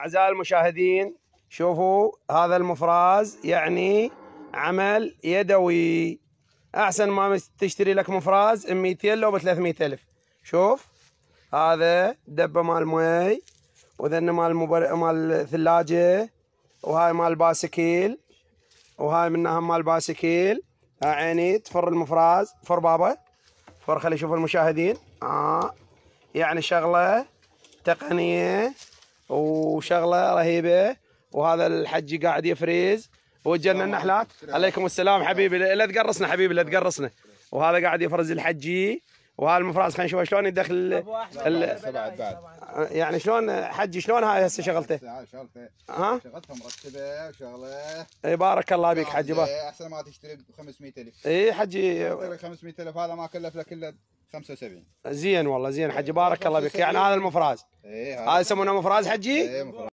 أعزائي المشاهدين شوفوا هذا المفراز يعني عمل يدوي أحسن ما تشتري لك مفراز ب 200 لو ب 300 ألف شوف هذا دبة مال مي وذنه مال المبر... مال ثلاجة وهاي مال باسكيل وهاي منها مال باسكيل عيني تفر المفراز فر بابا فر خلي شوف المشاهدين آه يعني شغلة تقنية وشغله رهيبه وهذا الحجي قاعد يفريز وجلنا النحلات عليكم السلام حبيبي لا تقرصنا حبيبي لا تقرصنا وهذا قاعد يفرز الحجي وهالمفراز خلينا نشوف شلون يدخل ال... ال... يعني شلون حجي شلون هاي هسه شغلته؟ شغلته ها؟ شغلته مرتبه وشغله اي بارك الله بك حجي بارك احسن ما تشتري ب 500000 اي حجي 500000 هذا ما كلف لك الا 75 زين والله زين حجي بارك الله بك يعني هذا المفراز اي هذا يسمونه مفراز حجي؟ اي مفراز